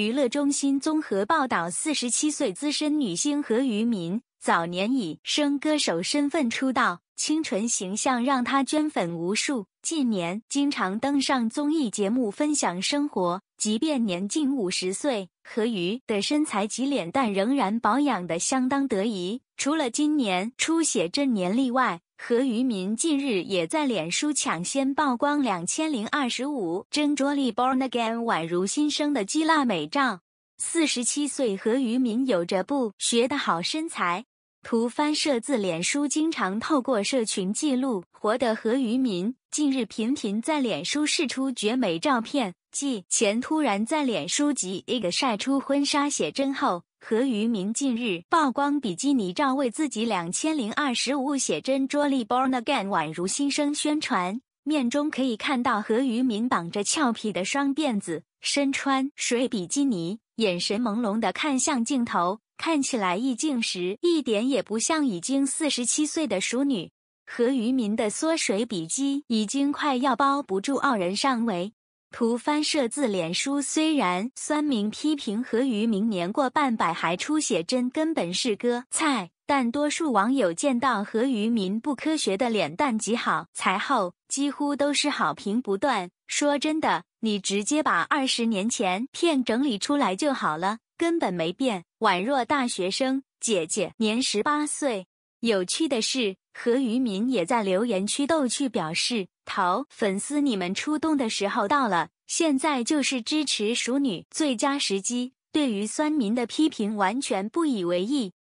娱乐中心综合报道：四十七岁资深女星何渝民，早年以声歌手身份出道，清纯形象让她圈粉无数。近年经常登上综艺节目分享生活，即便年近五十岁，何渝的身材及脸蛋仍然保养的相当得宜。除了今年出血真年例外。何渝民近日也在脸书抢先曝光两千零二十五真捉力 born again 宛如新生的基辣美照。四十七岁何渝民有着不学的好身材。图翻摄自脸书。经常透过社群记录活的何渝民，近日频频在脸书试出绝美照片。继前突然在脸书及 IG 晒出婚纱写真后。何渝民近日曝光比基尼照，为自己《两千零二十五》写真《j o u l e y Born Again》宛如新生宣传。面中可以看到何渝民绑着俏皮的双辫子，身穿水比基尼，眼神朦胧的看向镜头，看起来意境时一点也不像已经四十七岁的熟女。何渝民的缩水比基已经快要包不住傲人上围。图翻社自脸书虽然酸明批评何余明年过半百还出写真根本是割菜，但多数网友见到何余民不科学的脸蛋极好才后，几乎都是好评不断。说真的，你直接把二十年前片整理出来就好了，根本没变，宛若大学生姐姐，年十八岁。有趣的是，何愚民也在留言区逗趣表示：“桃粉丝，你们出动的时候到了，现在就是支持熟女最佳时机。”对于酸民的批评，完全不以为意。